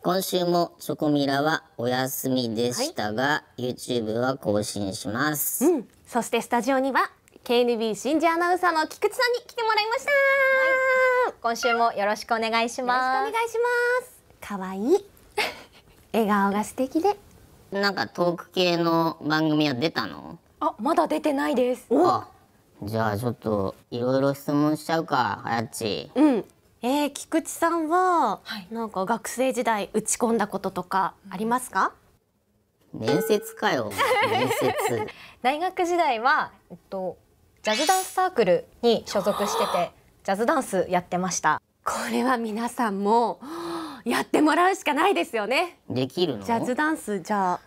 今週もチョコミラはお休みでしたが、はい、YouTube は更新します、うん、そしてスタジオには KNB 新人アナウンサーの菊池さんに来てもらいました、はい、今週もよろしくお願いしますお願いします可愛い 笑顔が素敵でなんかトーク系の番組は出たのあ、まだ出てないですじゃあちょっといろいろ質問しちゃうか、はやっちうん、えー、菊池さんは、はい、なんか学生時代打ち込んだこととかありますか？面接かよ。面接。大学時代はえっとジャズダンスサークルに所属しててジャズダンスやってました。これは皆さんも やってもらうしかないですよね。できるジャズダンスじゃあ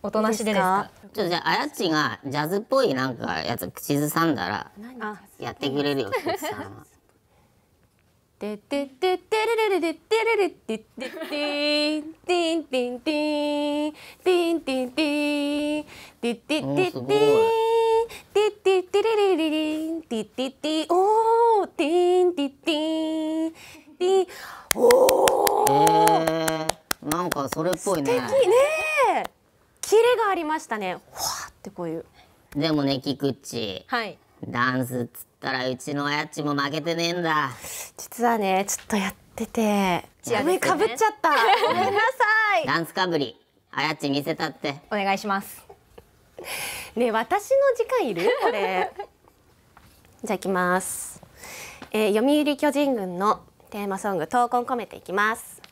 おとなしでですか。ちょっとじゃあやちがジャズっぽいなんかやつ口ずさんだらやってくれるよ。菊池さんはててててれれれれてれれてててんてんてんてんてんてんてんててててんてててれれれれんててておーてんててんておーなんかそれっぽいね素敵ねキレがありましたねわってこういうでもね菊池はいダンスっつったらうちの親っちも負けてねえんだ実はねちょっとやっててダメ、ね、かぶっちゃったごめんなさいダンスかぶりあやち見せたってお願いしますね私の時間いるこれ じゃあいきます、えー、読売巨人軍のテーマソング闘魂込めていきます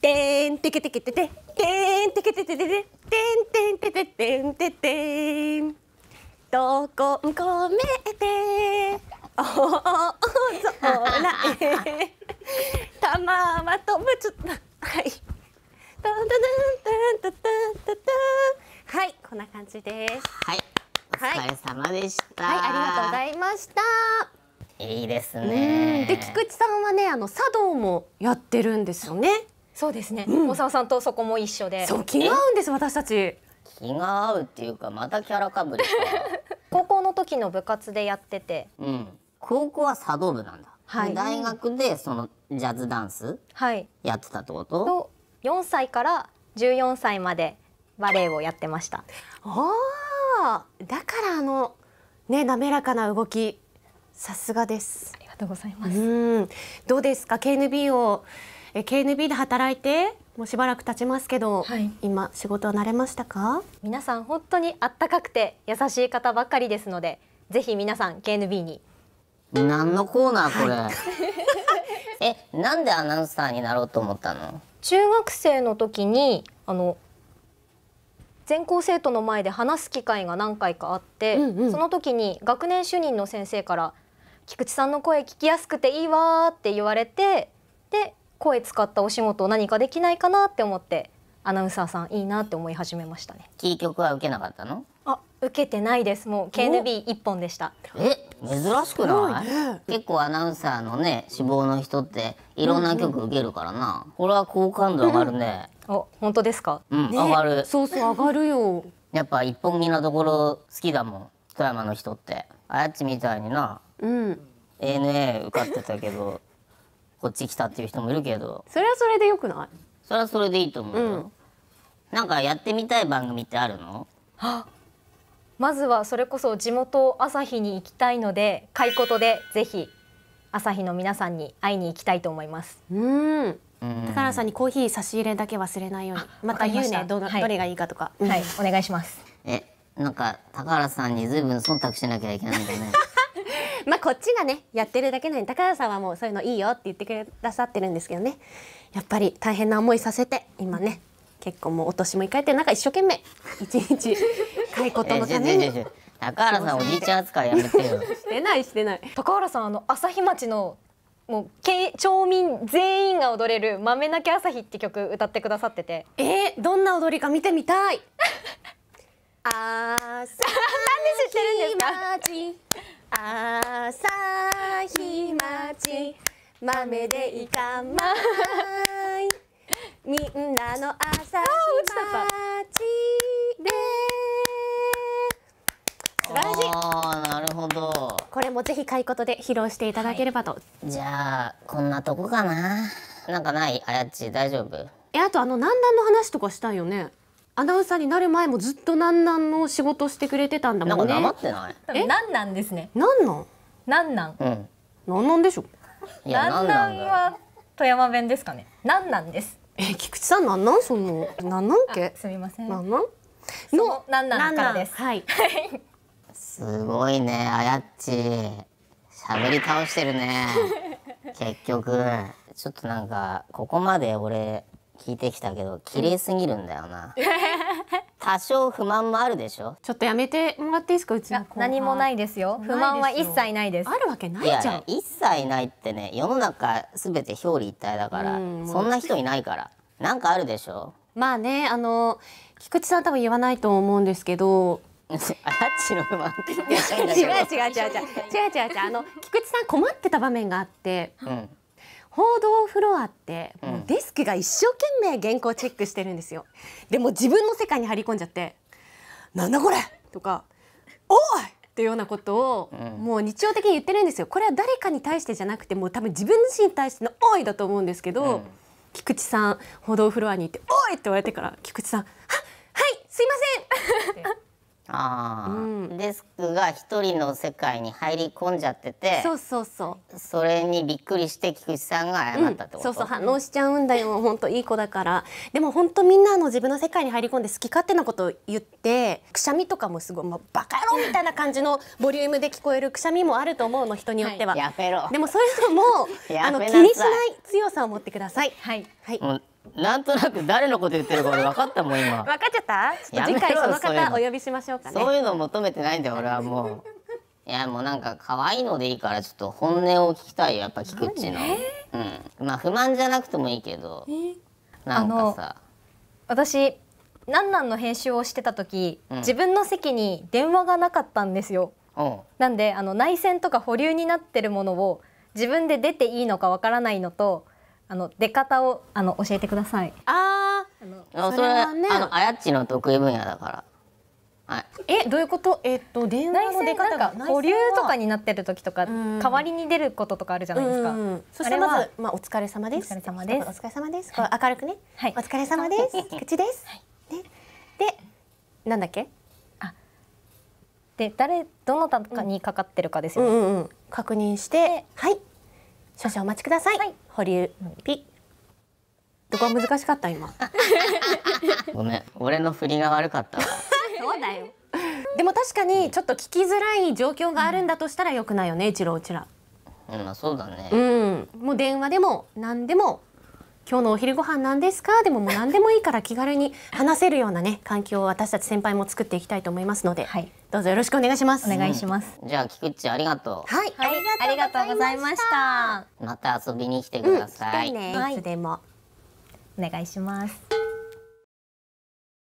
てんてけてけてててんてけてててててんてんてててんててん闘魂込めこんな感じです。はい。お疲れ様でした、はい、はい。ありがとうございました。いいですね。で、菊池さんはね、あの茶道もやってるんですよね。そうですね。うん、大沢さんとそこも一緒で。そう、気が合うんです、私たち。気が合うっていうか、またキャラかぶり 高校の時の部活でやってて。うん。高校は茶道部なんだ。はい、大学でそのジャズダンスやってたってこと、はい、4歳から14歳までバレエをやってました。おだからあのね滑らかな動きさすがです。ありがとうございます。うんどうですか KNB をえ KNB で働いてもうしばらく経ちますけど、はい、今仕事は慣れましたか？皆さん本当にあったかくて優しい方ばかりですので、ぜひ皆さん KNB に。何のコーナーこれ？はい、えなんでアナウンサーになろうと思ったの？中学生の時にあの全校生徒の前で話す機会が何回かあって、うんうん、その時に学年主任の先生から「菊池さんの声聞きやすくていいわ」って言われてで声使ったお仕事を何かできないかなって思ってアナウンサーさんいいなって思い始めましたね。キー局は受けなかったの？あ、受けてないです。もう KNB 一本でした。え、珍しくない、ね、結構アナウンサーのね志望の人っていろんな曲受けるからな、これは好感度上がるね、うん、あ本当ですか、うん、ね、上がるそうそう上がるよやっぱ一本気なところ好きだもん富山の人ってあやっちみたいにな、うん、ANA 受かってたけどこっち来たっていう人もいるけどそれはそれでよくないそれはそれでいいと思うよ、うん、なんかやってみたい番組ってあるのはまずはそれこそ地元朝日に行きたいので買いことでぜひ朝日の皆さんに会いに行きたいと思います。うん高原さんにコーヒー差し入れだけ忘れないようにまた言うねどの、はい、どれがいいかとか、はい、お願いしますえなんか高原さんにずいぶん忖度しなきゃいけないんだね まあこっちがねやってるだけなのに高原さんはもうそういうのいいよって言ってくださってるんですけどねやっぱり大変な思いさせて今ね結構もうお年もいかれてなんか一生懸命一日若いことのために。高原さんおじいちゃん扱いやめてよ。してないしてない。高原さんあの朝日町のもう町民全員が踊れる「豆なき朝日」って曲歌ってくださっててえー、どんな踊りか見てみたいあなんで知ってるんですか朝日町豆でいかまいみんなの朝日もぜひ買いことで披露していただければと、はい、じゃあこんなとこかななんかないあやち大丈夫えあとあの南南の話とかしたいよねアナウンサーになる前もずっと南南の仕事してくれてたんだもんねなんか黙ってないえ南南ですね南南南南うん南南でしょ南南は富山弁ですかね南南ですえ菊池さんなんなんそのなんなんけすみませんなんなんのなんなんからですはい すごいねあやっち喋り倒してるね 結局ちょっとなんかここまで俺聞いてきたけど綺麗すぎるんだよな多少不満もあるでしょちょっとやめてもらっていいですかうちの何もないですよ不満は一切ないですあるわけないじゃん一切ないってね世の中すべて表裏一体だからそんな人いないからなんかあるでしょまあねあの菊池さん多分言わないと思うんですけど あやっちの不満違う違う違う違う違う違うあの菊池さん困ってた場面があって、うん、報道フロアってもうデスクが一生懸命原稿チェックしてるんですよでも自分の世界に張り込んじゃって「なんだこれ!」とか「おい!」っていうようなことを、もう日常的に言ってるんですよこれは誰かに対してじゃなくてもう多分自分自身に対しての「おい!」だと思うんですけど、うん、菊池さん報道フロアに行って「おい!」って言われてから菊池さん「ははいすいません ああ、うん、デスクが一人の世界に入り込んじゃっててそうそうそうそれにびっくりして菊池さんが謝ったってこと、うん、そうそう反応しちゃうんだよ本当いい子だからでも本当みんなの自分の世界に入り込んで好き勝手なことを言ってくしゃみとかもすごい、まあ、バカ野郎みたいな感じのボリュームで聞こえるくしゃみもあると思うの人によっては、はい、やめろでもそういうのも あの気にしない強さを持ってください。はい、はい、なんとなく誰のこと言ってるか俺分かったもん今分かっちゃったちょっと次回その方お呼びしましょうかねそういうの求めてないんだよ俺はもういやもうなんか可愛いのでいいからちょっと本音を聞きたいやっぱ菊池の、うん、まあ不満じゃなくてもいいけどなんかさ私「なんなん」の編集をしてた時、うん、自分の席に電話がなかったんですよなんであの内線とか保留になってるものを自分で出ていいのかわからないのとあの出方をあの教えてください。ああ、それはね、あのあやっちの得意分野だから。はい、えどういうことえっと電話の出方が保留とかになってる時とか代わりに出ることとかあるじゃないですか。そしてまずまあお疲れ様です。お疲れ様です。お疲れ様です。はい、明るくね。はい、お疲れ様です。口です。はい、ででなんだっけ？あで誰どのたかにかかってるかですよね。うんうんうん、確認してはい少々お待ちください、はい、保留ピどこ難しかった今 ごめん俺の振りが悪かったそうだよでも確かにちょっと聞きづらい状況があるんだとしたらよくないよね一郎うちらうん、そうだねうんもう電話でも何でも今日のお昼ご飯なんですかでももう何でもいいから気軽に話せるようなね環境を私たち先輩も作っていきたいと思いますので、はい、どうぞよろしくお願いします。お願いします。うん、じゃあ菊池ありがとう。はい、ありがとうございました。また遊びに来てください。うん、いね、はい、いつでもお願いします。